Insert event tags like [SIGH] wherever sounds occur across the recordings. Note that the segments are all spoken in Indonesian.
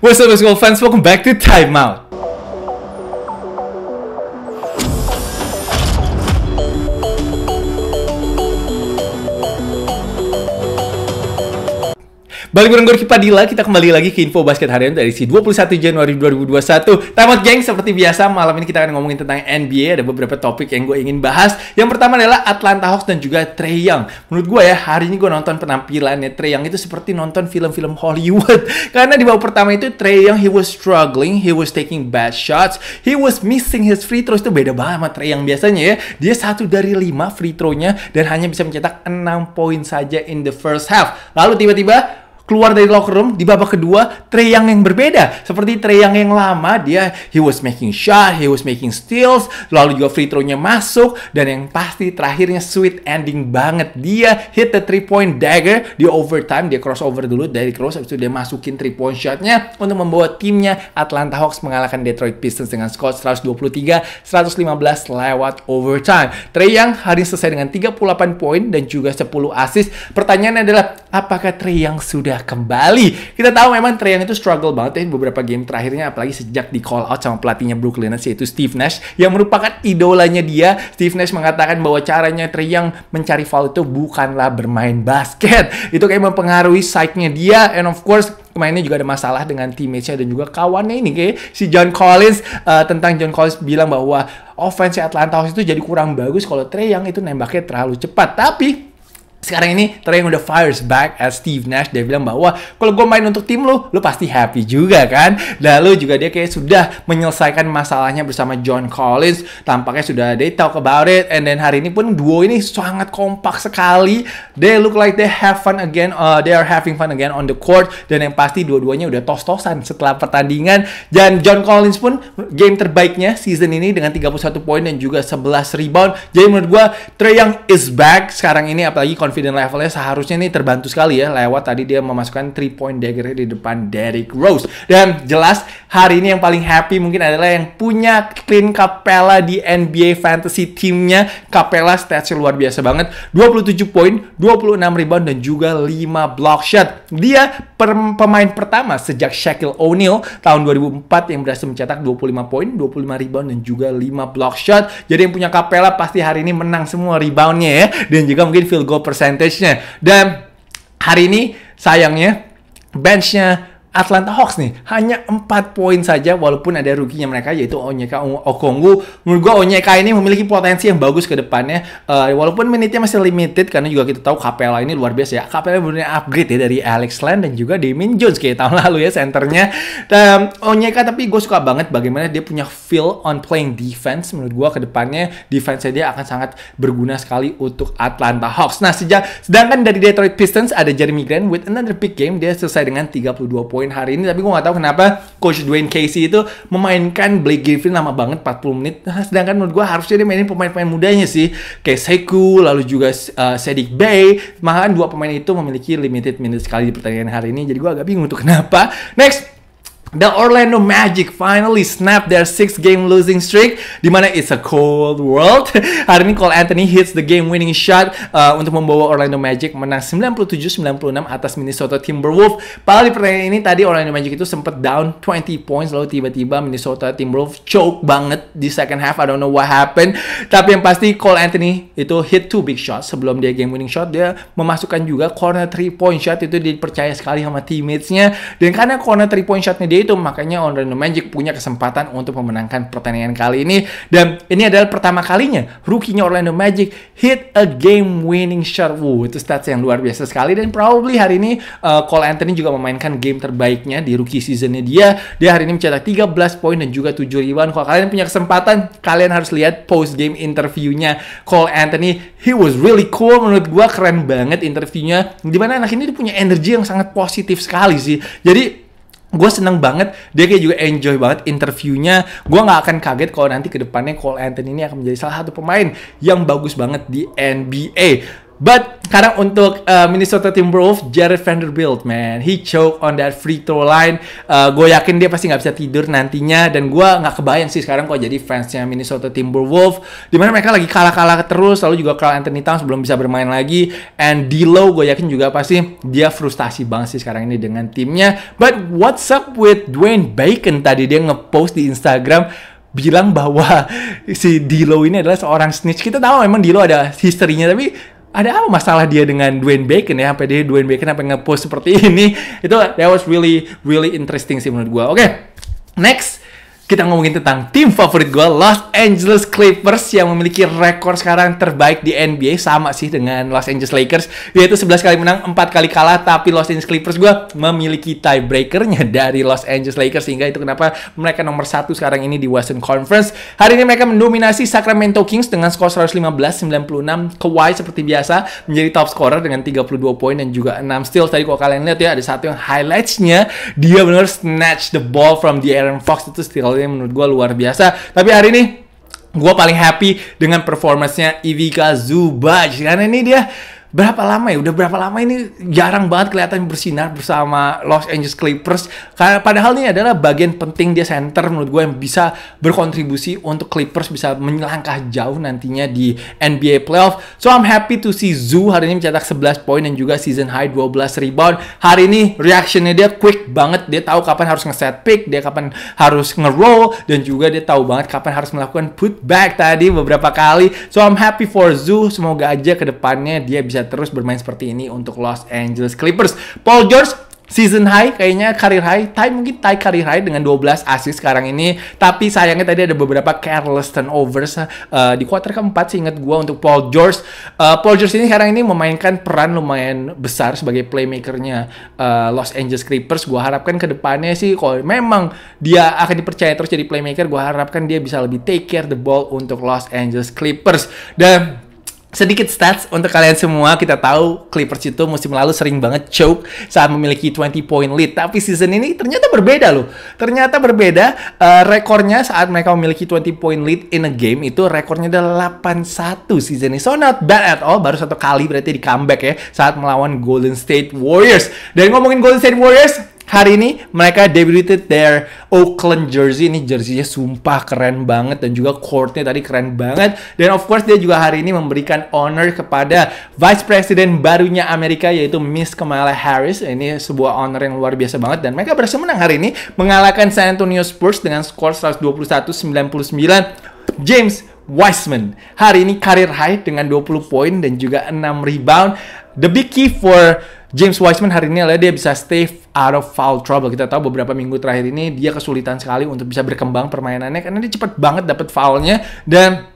What's up, let fans, welcome back to Timeout. Balik bareng Gorky Padilla, kita kembali lagi ke info basket harian dari si 21 Januari 2021. Tamat geng, seperti biasa malam ini kita akan ngomongin tentang NBA. Ada beberapa topik yang gue ingin bahas. Yang pertama adalah Atlanta Hawks dan juga Trey Young. Menurut gue ya, hari ini gue nonton penampilannya Trey Young itu seperti nonton film-film Hollywood. [LAUGHS] Karena di babak pertama itu Trey Young he was struggling, he was taking bad shots, he was missing his free throws. Itu beda banget sama Trey Young biasanya ya. Dia satu dari lima free throw-nya dan hanya bisa mencetak 6 poin saja in the first half. Lalu tiba-tiba keluar dari locker room di babak kedua Trey Young yang berbeda seperti Trey Young yang lama dia he was making shot he was making steals lalu juga free throw-nya masuk dan yang pasti terakhirnya sweet ending banget dia hit the three point dagger di overtime dia crossover dulu dari cross habis itu dia masukin three point shotnya untuk membawa timnya Atlanta Hawks mengalahkan Detroit Pistons dengan skor 123 115 lewat overtime Trey Young hari selesai dengan 38 poin dan juga 10 assist pertanyaannya adalah apakah Trey Young sudah sudah kembali. Kita tahu memang Trey Young itu struggle banget ya beberapa game terakhirnya apalagi sejak di call out sama pelatihnya Brooklyn Nets yaitu Steve Nash yang merupakan idolanya dia. Steve Nash mengatakan bahwa caranya Trey Young mencari foul itu bukanlah bermain basket. Itu kayak mempengaruhi side nya dia and of course kemarinnya juga ada masalah dengan teammates-nya dan juga kawannya ini kayak si John Collins uh, tentang John Collins bilang bahwa offense Atlanta Hawks itu jadi kurang bagus kalau Trey yang itu nembaknya terlalu cepat tapi sekarang ini Trey yang udah fires back at Steve Nash dia bilang bahwa kalau gue main untuk tim lo lo pasti happy juga kan lalu juga dia kayak sudah menyelesaikan masalahnya bersama John Collins tampaknya sudah they talk about it and then hari ini pun duo ini sangat kompak sekali they look like they have fun again uh, they are having fun again on the court dan yang pasti dua-duanya udah tos-tosan setelah pertandingan dan John Collins pun game terbaiknya season ini dengan 31 poin dan juga 11 rebound jadi menurut gue Trey yang is back sekarang ini apalagi confident levelnya seharusnya ini terbantu sekali ya lewat tadi dia memasukkan 3 point dagger di depan Derrick Rose. Dan jelas hari ini yang paling happy mungkin adalah yang punya clean Capella di NBA Fantasy timnya. Capella statsnya luar biasa banget. 27 poin, 26 rebound dan juga 5 block shot. Dia pemain pertama sejak Shaquille O'Neal tahun 2004 yang berhasil mencetak 25 poin, 25 rebound dan juga 5 block shot. Jadi yang punya Capella pasti hari ini menang semua reboundnya ya. Dan juga mungkin field goal persen percentage-nya. Dan hari ini sayangnya benchnya Atlanta Hawks nih hanya empat poin saja walaupun ada ruginya mereka yaitu Onyeka Okongwu. Menurut gue Onyeka ini memiliki potensi yang bagus ke depannya uh, walaupun menitnya masih limited karena juga kita tahu Capella ini luar biasa ya. Capella benar upgrade ya dari Alex Land dan juga Damien Jones kayak tahun [LAUGHS] lalu ya senternya. dan Onyeka tapi gue suka banget bagaimana dia punya feel on playing defense menurut gue ke depannya defense dia akan sangat berguna sekali untuk Atlanta Hawks. Nah, sejak sedangkan dari Detroit Pistons ada Jeremy Grant with another big game dia selesai dengan 32 poin poin hari ini. Tapi gue nggak tahu kenapa Coach Dwayne Casey itu memainkan Blake Griffin lama banget 40 menit. Nah, sedangkan menurut gue harusnya dia mainin pemain-pemain mudanya sih. Kayak Seku, lalu juga uh, eh, Bay. Makan dua pemain itu memiliki limited minutes sekali di pertandingan hari ini. Jadi gue agak bingung tuh kenapa. Next! The Orlando Magic finally snapped their six-game losing streak, di mana it's a cold world. [LAUGHS] Hari ini Cole Anthony hits the game-winning shot uh, untuk membawa Orlando Magic menang 97-96 atas Minnesota Timberwolves. di pertandingan ini tadi Orlando Magic itu sempat down 20 points, lalu tiba-tiba Minnesota Timberwolves choke banget di second half. I don't know what happened. Tapi yang pasti Cole Anthony itu hit two big shots sebelum dia game-winning shot. Dia memasukkan juga corner three-point shot itu dipercaya sekali sama teammates-nya. Dan karena corner three-point shotnya dia itu makanya Orlando Magic punya kesempatan untuk memenangkan pertandingan kali ini dan ini adalah pertama kalinya rookie Orlando Magic hit a game winning shot. Wow, itu stats yang luar biasa sekali dan probably hari ini uh, Cole Anthony juga memainkan game terbaiknya di rookie seasonnya dia. Dia hari ini mencetak 13 poin dan juga 7 rebound. Kalau kalian punya kesempatan, kalian harus lihat post game interviewnya Cole Anthony. He was really cool menurut gua keren banget interviewnya. Dimana anak ini punya energi yang sangat positif sekali sih. Jadi gue seneng banget dia kayak juga enjoy banget interviewnya gue nggak akan kaget kalau nanti kedepannya Cole Anthony ini akan menjadi salah satu pemain yang bagus banget di NBA But sekarang untuk uh, Minnesota Timberwolves, Jared Vanderbilt, man, he choke on that free throw line. Uh, gue yakin dia pasti nggak bisa tidur nantinya. Dan gue nggak kebayang sih sekarang kok jadi fansnya Minnesota Timberwolves, dimana mereka lagi kalah-kalah terus, lalu juga Carl Anthony Towns belum bisa bermain lagi. And D'Lo, gue yakin juga pasti dia frustasi banget sih sekarang ini dengan timnya. But what's up with Dwayne Bacon tadi dia ngepost di Instagram bilang bahwa [LAUGHS] si Dilo ini adalah seorang snitch. Kita tahu memang Dilo ada history-nya, tapi ada apa masalah dia dengan Dwayne Bacon ya sampai dia Dwayne Bacon sampai ngepost seperti [LAUGHS] ini itu that was really really interesting sih menurut gue oke okay, next kita ngomongin tentang tim favorit gue Los Angeles Clippers yang memiliki rekor sekarang terbaik di NBA sama sih dengan Los Angeles Lakers yaitu 11 kali menang 4 kali kalah tapi Los Angeles Clippers gue memiliki tiebreakernya [LAUGHS] dari Los Angeles Lakers sehingga itu kenapa mereka nomor satu sekarang ini di Western Conference hari ini mereka mendominasi Sacramento Kings dengan skor 115-96 Kawhi seperti biasa menjadi top scorer dengan 32 poin dan juga 6 steals tadi kalau kalian lihat ya ada satu yang highlightsnya dia benar snatch the ball from the Aaron Fox itu still menurut gue luar biasa. Tapi hari ini gue paling happy dengan performanya Ivica Zubac karena ini dia berapa lama ya? Udah berapa lama ini jarang banget kelihatan bersinar bersama Los Angeles Clippers. Karena padahal ini adalah bagian penting dia center menurut gue yang bisa berkontribusi untuk Clippers bisa melangkah jauh nantinya di NBA playoff. So I'm happy to see Zoo hari ini mencetak 11 poin dan juga season high 12 rebound. Hari ini reactionnya dia quick banget. Dia tahu kapan harus ngeset pick, dia kapan harus ngeroll dan juga dia tahu banget kapan harus melakukan put back tadi beberapa kali. So I'm happy for Zoo. Semoga aja kedepannya dia bisa terus bermain seperti ini untuk Los Angeles Clippers. Paul George season high kayaknya karir high tie mungkin tie karir high dengan 12 assist sekarang ini tapi sayangnya tadi ada beberapa careless turnovers uh, di kuarter keempat sih inget gue untuk Paul George uh, Paul George ini sekarang ini memainkan peran lumayan besar sebagai playmakernya uh, Los Angeles Clippers gue harapkan kedepannya sih kalau memang dia akan dipercaya terus jadi playmaker gue harapkan dia bisa lebih take care the ball untuk Los Angeles Clippers dan Sedikit stats untuk kalian semua, kita tahu Clippers itu musim lalu sering banget choke saat memiliki 20 point lead. Tapi season ini ternyata berbeda loh. Ternyata berbeda, uh, rekornya saat mereka memiliki 20 point lead in a game itu rekornya adalah 8-1 season ini. So not bad at all, baru satu kali berarti di comeback ya saat melawan Golden State Warriors. Dan ngomongin Golden State Warriors, Hari ini mereka debuted their Oakland jersey. Ini jerseynya sumpah keren banget dan juga courtnya tadi keren banget. Dan of course dia juga hari ini memberikan honor kepada Vice President barunya Amerika yaitu Miss Kamala Harris. Ini sebuah honor yang luar biasa banget dan mereka berhasil menang hari ini mengalahkan San Antonio Spurs dengan skor 121-99. James Wiseman hari ini karir high dengan 20 poin dan juga 6 rebound the big key for James Wiseman hari ini adalah dia bisa stay out of foul trouble. Kita tahu beberapa minggu terakhir ini dia kesulitan sekali untuk bisa berkembang permainannya karena dia cepat banget dapat foulnya dan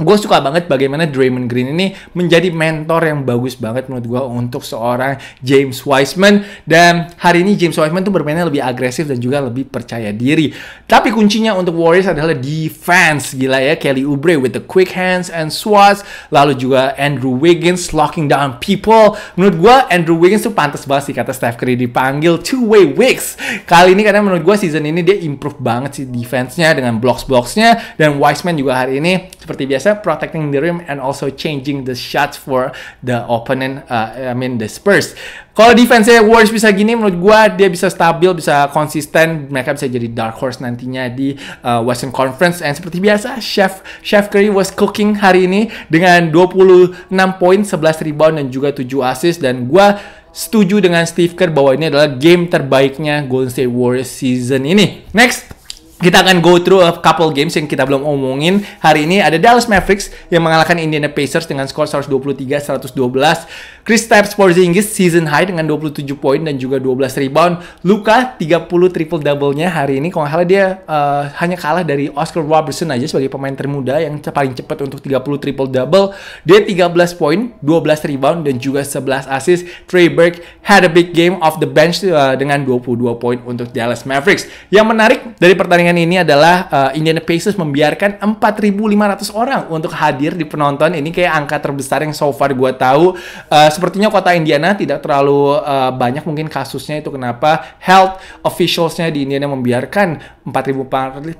gue suka banget bagaimana Draymond Green ini menjadi mentor yang bagus banget menurut gue untuk seorang James Wiseman dan hari ini James Wiseman tuh bermainnya lebih agresif dan juga lebih percaya diri tapi kuncinya untuk Warriors adalah defense gila ya Kelly Oubre with the quick hands and swats lalu juga Andrew Wiggins locking down people menurut gue Andrew Wiggins tuh pantas banget sih kata Steph Curry dipanggil two way Wiggs kali ini karena menurut gue season ini dia improve banget sih defense-nya dengan blocks-blocksnya dan Wiseman juga hari ini seperti biasa protecting the rim, and also changing the shots for the opponent, uh, I mean the Spurs. Kalau defense-nya Warriors bisa gini, menurut gue dia bisa stabil, bisa konsisten, mereka bisa jadi dark horse nantinya di uh, Western Conference. And seperti biasa, Chef Chef Curry was cooking hari ini dengan 26 poin, 11 rebound, dan juga 7 assist. Dan gue setuju dengan Steve Kerr bahwa ini adalah game terbaiknya Golden State Warriors season ini. Next! kita akan go through a couple games yang kita belum omongin. Hari ini ada Dallas Mavericks yang mengalahkan Indiana Pacers dengan skor 123-112. Chris Tapps Porzingis season high dengan 27 poin dan juga 12 rebound. Luka 30 triple double-nya hari ini kalau dia uh, hanya kalah dari Oscar Robertson aja sebagai pemain termuda yang paling cepat untuk 30 triple double. Dia 13 poin, 12 rebound dan juga 11 assist. Trey Burke had a big game off the bench uh, dengan 22 poin untuk Dallas Mavericks. Yang menarik dari pertandingan ini adalah uh, Indiana Pacers membiarkan 4.500 orang untuk hadir di penonton. Ini kayak angka terbesar yang so far gue tahu. Uh, Eh, sepertinya kota Indiana tidak terlalu uh, banyak mungkin kasusnya itu kenapa health officialsnya di Indiana membiarkan 4.500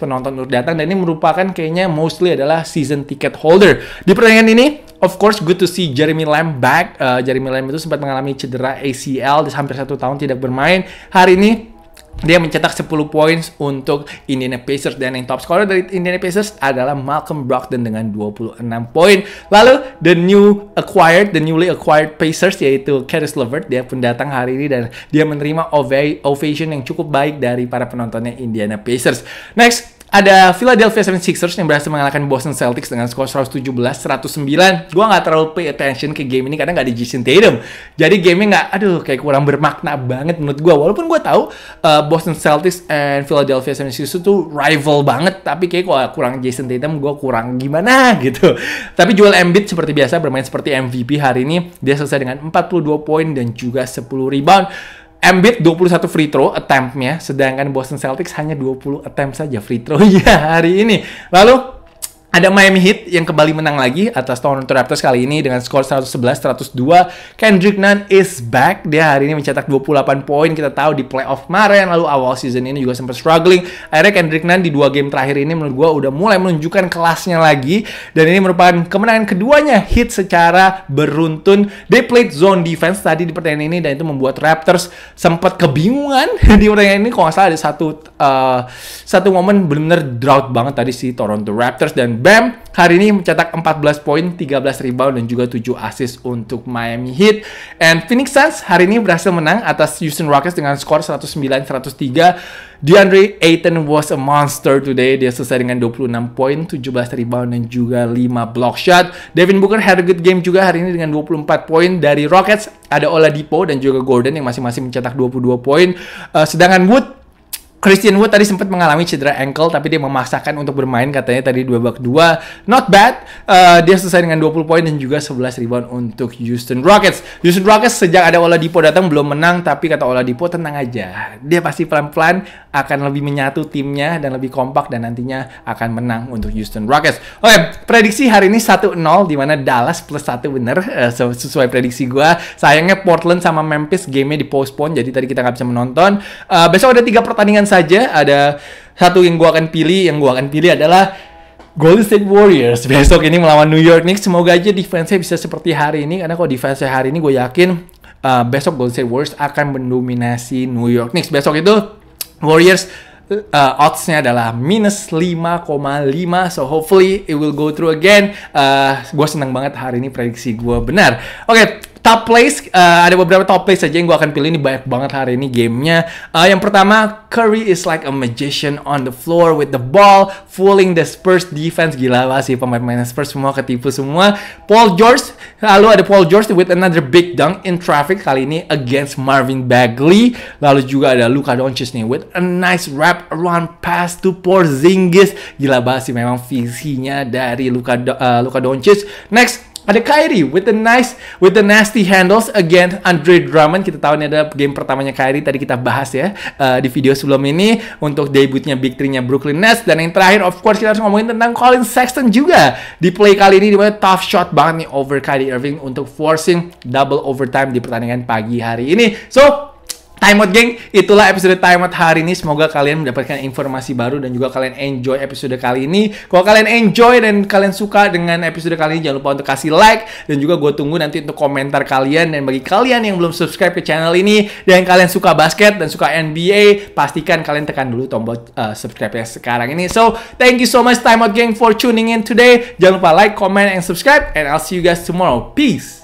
penonton untuk datang dan ini merupakan kayaknya mostly adalah season ticket holder. Di pertandingan ini Of course, good to see Jeremy Lamb back. Uh, Jeremy Lamb itu sempat mengalami cedera ACL, di hampir satu tahun tidak bermain. Hari ini dia mencetak 10 poin untuk Indiana Pacers dan yang top scorer dari Indiana Pacers adalah Malcolm Brogdon dengan 26 poin. Lalu the new acquired, the newly acquired Pacers yaitu Caris LeVert dia pun datang hari ini dan dia menerima ovation yang cukup baik dari para penontonnya Indiana Pacers. Next, ada Philadelphia 76ers yang berhasil mengalahkan Boston Celtics dengan skor 117-109. Gue nggak terlalu pay attention ke game ini karena nggak ada Jason Tatum. Jadi gamenya nggak, aduh kayak kurang bermakna banget menurut gue. Walaupun gue tahu uh, Boston Celtics and Philadelphia 76ers itu rival banget, tapi kayak kalau kurang Jason Tatum gue kurang gimana [LAUGHS] gitu. Tapi Joel Embiid seperti biasa bermain seperti MVP hari ini. Dia selesai dengan 42 poin dan juga 10 rebound. Embiid 21 free throw attempt attempt-nya, sedangkan Boston Celtics hanya 20 attempt saja free throw nya [LAUGHS] hari ini. Lalu ada Miami Heat yang kembali menang lagi atas Toronto Raptors kali ini dengan skor 111-102. Kendrick Nunn is back. Dia hari ini mencetak 28 poin. Kita tahu di playoff kemarin, lalu awal season ini juga sempat struggling. Akhirnya Kendrick Nunn di dua game terakhir ini menurut gue udah mulai menunjukkan kelasnya lagi. Dan ini merupakan kemenangan keduanya Heat secara beruntun. They played zone defense tadi di pertandingan ini dan itu membuat Raptors sempat kebingungan [LAUGHS] di pertandingan ini. Kalau nggak salah ada satu uh, satu momen benar bener drought banget tadi si Toronto Raptors dan Bam hari ini mencetak 14 poin, 13 rebound, dan juga 7 assist untuk Miami Heat. And Phoenix Suns hari ini berhasil menang atas Houston Rockets dengan skor 109-103. DeAndre Ayton was a monster today. Dia selesai dengan 26 poin, 17 rebound, dan juga 5 block shot. Devin Booker had a good game juga hari ini dengan 24 poin dari Rockets. Ada Oladipo dan juga Gordon yang masing-masing mencetak 22 poin. Uh, sedangkan Wood Christian Wood tadi sempat mengalami cedera ankle tapi dia memaksakan untuk bermain katanya tadi dua bak dua not bad uh, dia selesai dengan 20 poin dan juga 11 rebound untuk Houston Rockets Houston Rockets sejak ada Oladipo datang belum menang tapi kata Oladipo tenang aja dia pasti pelan-pelan akan lebih menyatu timnya dan lebih kompak dan nantinya akan menang untuk Houston Rockets oke okay, prediksi hari ini 1-0 dimana Dallas plus 1 bener uh, sesuai prediksi gue sayangnya Portland sama Memphis gamenya postpone jadi tadi kita nggak bisa menonton uh, besok ada tiga pertandingan saja ada satu yang gue akan pilih, yang gue akan pilih adalah Golden State Warriors [LAUGHS] besok ini melawan New York Knicks. Semoga aja defense-nya bisa seperti hari ini karena kalau defense hari ini gue yakin uh, besok Golden State Warriors akan mendominasi New York Knicks. Besok itu Warriors uh, oddsnya adalah minus 5,5 so hopefully it will go through again uh, gue seneng banget hari ini prediksi gue benar oke okay, top place uh, ada beberapa top place aja yang gue akan pilih ini banyak banget hari ini gamenya uh, yang pertama Curry is like a magician on the floor with the ball fooling the Spurs defense gila lah sih pemain-pemain Spurs semua ketipu semua Paul George lalu ada Paul George with another big dunk in traffic kali ini against Marvin Bagley lalu juga ada Luka Doncic nih with a nice wrap around pass to Porzingis gila banget sih memang visinya dari Luka uh, Luka Doncic next ada Kyrie with the nice with the nasty handles again Andre Drummond kita tahu ini ada game pertamanya Kyrie tadi kita bahas ya uh, di video sebelum ini untuk debutnya Big Three-nya Brooklyn Nets dan yang terakhir of course kita harus ngomongin tentang Colin Sexton juga di play kali ini dimana tough shot banget nih over Kyrie Irving untuk forcing double overtime di pertandingan pagi hari ini. So Time out geng, itulah episode Time out hari ini. Semoga kalian mendapatkan informasi baru dan juga kalian enjoy episode kali ini. Kalau kalian enjoy dan kalian suka dengan episode kali ini, jangan lupa untuk kasih like dan juga gue tunggu nanti untuk komentar kalian dan bagi kalian yang belum subscribe ke channel ini dan kalian suka basket dan suka NBA, pastikan kalian tekan dulu tombol uh, eh, subscribe ya sekarang ini. So, thank you so much Time out geng for tuning in today. Jangan lupa like, comment, and subscribe and I'll see you guys tomorrow. Peace.